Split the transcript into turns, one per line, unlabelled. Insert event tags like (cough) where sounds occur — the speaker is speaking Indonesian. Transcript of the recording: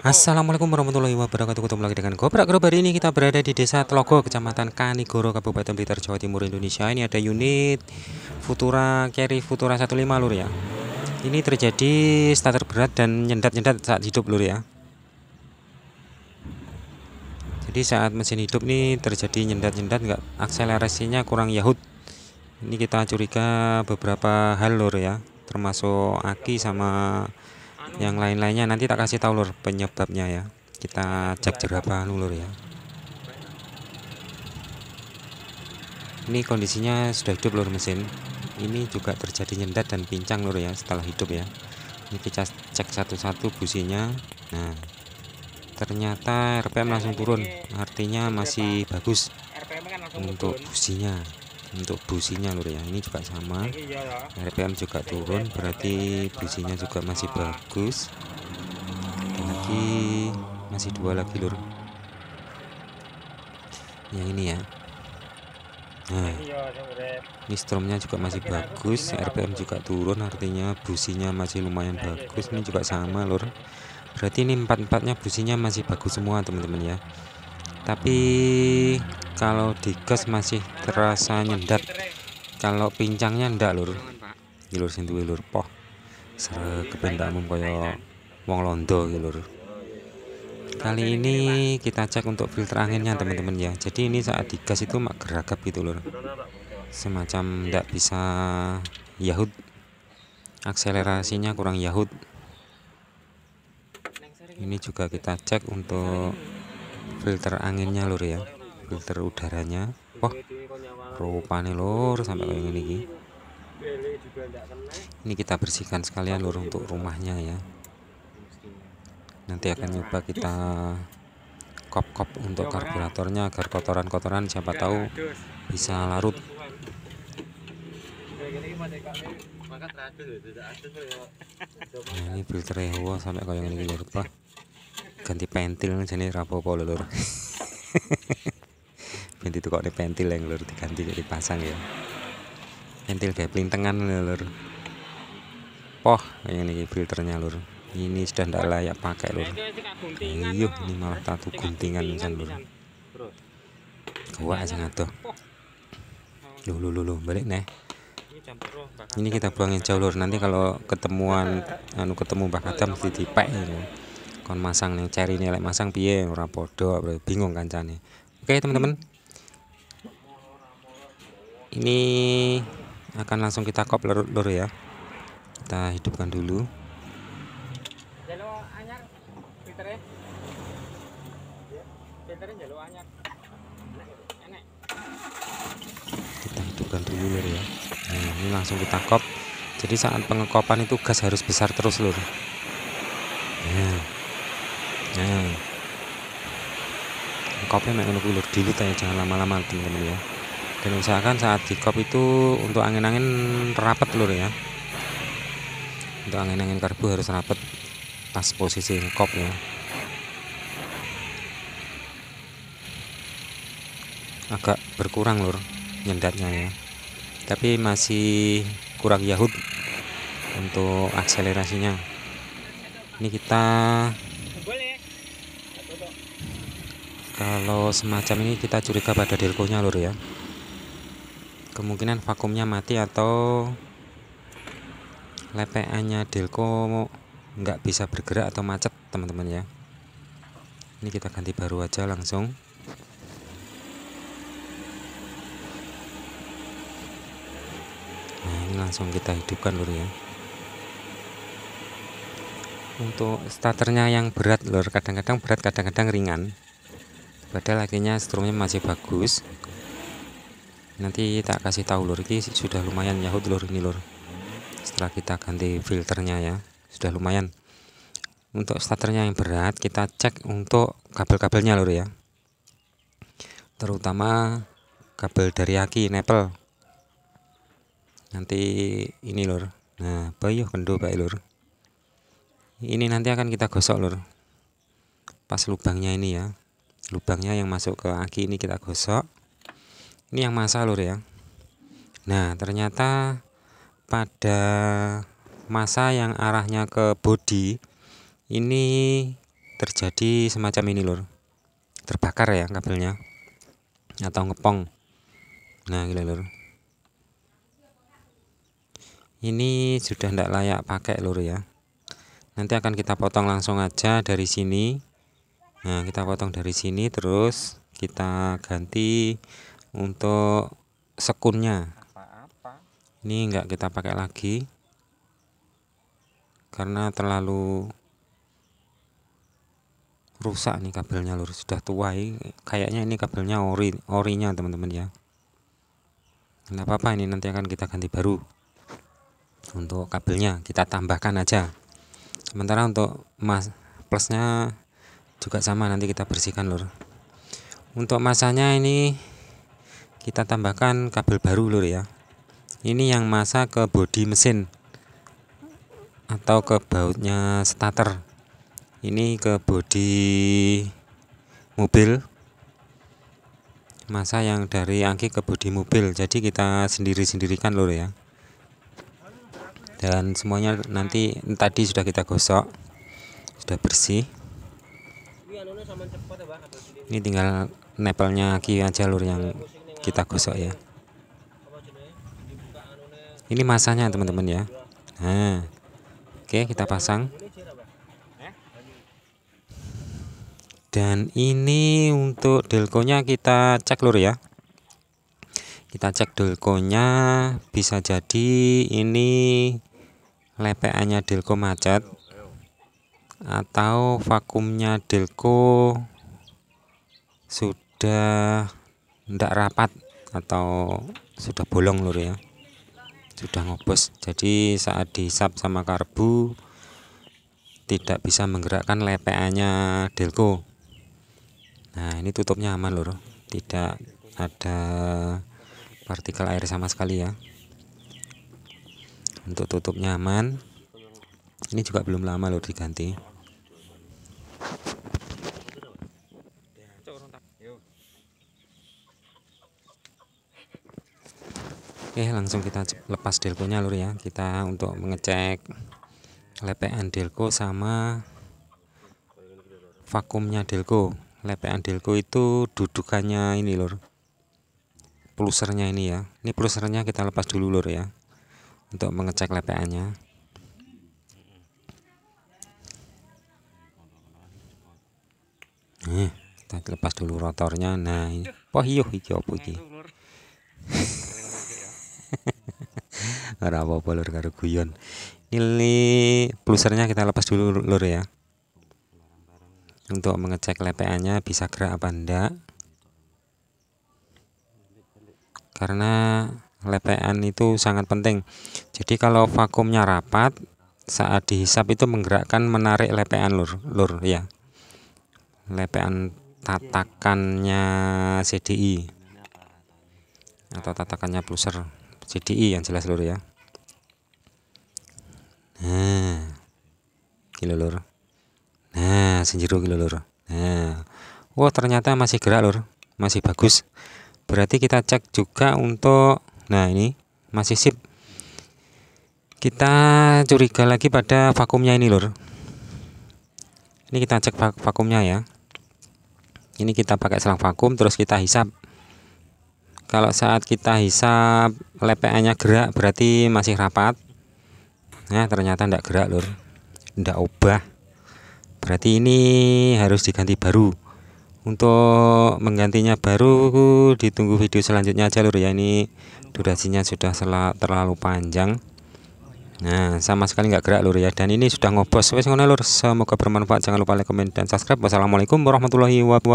Assalamualaikum warahmatullahi wabarakatuh Ketemu lagi dengan Gobrak Gobrak Hari ini kita berada di desa Telogo Kecamatan Kanigoro Kabupaten Blitar Jawa Timur Indonesia Ini ada unit Futura Carry Futura 15 lur ya Ini terjadi starter berat dan nyendat-nyendat saat hidup lur ya Jadi saat mesin hidup nih terjadi nyendat-nyendat nggak Akselerasinya kurang yahut Ini kita curiga beberapa hal lur ya Termasuk aki sama yang lain-lainnya nanti tak kasih tahu lur penyebabnya ya kita cek jerapah lulur ya ini kondisinya sudah hidup lur mesin ini juga terjadi nyendat dan pincang lur ya setelah hidup ya ini kita cek satu-satu businya nah ternyata RPM langsung turun artinya masih bagus kan untuk businya untuk businya lur ya ini juga sama RPM juga turun berarti businya juga masih bagus Dan lagi masih dua lagi lur yang ini ya nah ini stromnya juga masih bagus RPM juga turun artinya businya masih lumayan bagus ini juga sama lur berarti ini empat-empatnya businya masih bagus semua teman-teman ya tapi kalau digas masih terasa nyendat kalau pincangnya ndak lur lur sing duwe lur poh sere kependakmu kaya wong londo iki lur kali ini kita cek untuk filter anginnya teman-teman ya jadi ini saat digas itu mak geragap gitu lur semacam ndak bisa yahut akselerasinya kurang yahut ini juga kita cek untuk filter anginnya lur ya filter udaranya wah rupanya lur sampai kayak gini ini kita bersihkan sekalian lur untuk rumahnya ya nanti akan nyoba kita kop-kop untuk karburatornya agar kotoran-kotoran siapa tahu bisa larut nah, ini filter ya sampai kayak gini lur pak ganti pentil jadi rapopo lur ganti (laughs) tuh kok pentil yang lur diganti jadi pasang ya pentil kayak pelintengan lur poh ini filternya lur ini sudah tidak layak pakai lur iya ini malah tatu guntingan insan lur kuat aja tuh lu lu lu balik nih ini kita buangin jauh lur nanti kalau ketemuan anu ketemu Mbak Adam mesti dipek ya kon masang nih cari nih like masang piye ora podo bingung kancane oke teman-teman ini akan langsung kita kop lur, lur ya kita hidupkan dulu kita hidupkan dulu lur ya nah, ini langsung kita kop jadi saat pengekopan itu gas harus besar terus lur nah nah kopnya main ulur dilit ya jangan lama-lama teman-teman ya dan usahakan saat di kop itu untuk angin-angin rapat lur ya untuk angin-angin karbu harus rapat pas posisi kopnya agak berkurang lur nyendatnya ya tapi masih kurang Yahud untuk akselerasinya ini kita kalau semacam ini kita curiga pada delkonya lur ya kemungkinan vakumnya mati atau lepeannya delko nggak bisa bergerak atau macet teman-teman ya ini kita ganti baru aja langsung nah ini langsung kita hidupkan lur ya untuk starternya yang berat lor kadang-kadang berat kadang-kadang ringan padahal akhirnya strumnya masih bagus nanti tak kasih tahu lor ini sudah lumayan yahut lor ini lor setelah kita ganti filternya ya sudah lumayan untuk starternya yang berat kita cek untuk kabel-kabelnya lor ya terutama kabel dari aki nepel nanti ini lor nah bayuh kendo pak lor ini nanti akan kita gosok lur pas lubangnya ini ya lubangnya yang masuk ke aki ini kita gosok ini yang masa lur ya nah ternyata pada masa yang arahnya ke body ini terjadi semacam ini lur terbakar ya kabelnya atau ngepong nah gila lur ini sudah tidak layak pakai lur ya nanti akan kita potong langsung aja dari sini nah kita potong dari sini terus kita ganti untuk sekunnya ini enggak kita pakai lagi karena terlalu rusak nih kabelnya lurus sudah tua ini. kayaknya ini kabelnya ori orinya teman-teman ya nggak apa-apa ini nanti akan kita ganti baru untuk kabelnya kita tambahkan aja sementara untuk mas plusnya juga sama nanti kita bersihkan lur untuk masanya ini kita tambahkan kabel baru lur ya ini yang masa ke bodi mesin atau ke bautnya starter ini ke bodi mobil masa yang dari angki ke bodi mobil jadi kita sendiri-sendirikan lur ya dan semuanya nanti tadi sudah kita gosok sudah bersih ini ya, tinggal nepelnya aja jalur yang kita gosok ya ini masanya teman-teman ya nah, oke kita pasang eh? dan ini untuk delkonya kita cek lur ya kita cek delkonya bisa jadi ini lepeannya Delco macet atau vakumnya Delco sudah tidak rapat atau sudah bolong lur ya sudah ngobos jadi saat dihisap sama karbu tidak bisa menggerakkan lepeannya delco nah ini tutupnya aman lur tidak ada partikel air sama sekali ya untuk tutup nyaman ini juga belum lama loh diganti Oke langsung kita lepas delkonya lur ya kita untuk mengecek lepean delko sama vakumnya delko lepean delko itu dudukannya ini lur plusernya ini ya ini plusernya kita lepas dulu lur ya untuk mengecek LPA-nya. kita lepas dulu rotornya. Nah, wah iki opo iki? (laughs) Ora apa-apa lur karo guyon. Ini plusernya kita lepas dulu lur ya. Untuk mengecek lpa bisa gerak apa enggak. Karena letean itu sangat penting jadi kalau vakumnya rapat saat dihisap itu menggerakkan menarik lepean lur lur ya lepean tatakannya CDI atau tatakannya pluser CDI yang jelas lur ya nah gila lur nah senjiru gila lur nah wah ternyata masih gerak lur masih bagus berarti kita cek juga untuk Nah, ini masih sip. Kita curiga lagi pada vakumnya ini, lor Ini kita cek vakumnya ya. Ini kita pakai selang vakum terus kita hisap. Kalau saat kita hisap lepeannya gerak berarti masih rapat. Nah, ternyata tidak gerak, lor Tidak ubah Berarti ini harus diganti baru untuk menggantinya baru ditunggu video selanjutnya aja lur ya ini durasinya sudah terlalu panjang nah sama sekali nggak gerak lur ya dan ini sudah ngobos semoga bermanfaat jangan lupa like comment dan subscribe wassalamualaikum warahmatullahi wabarakatuh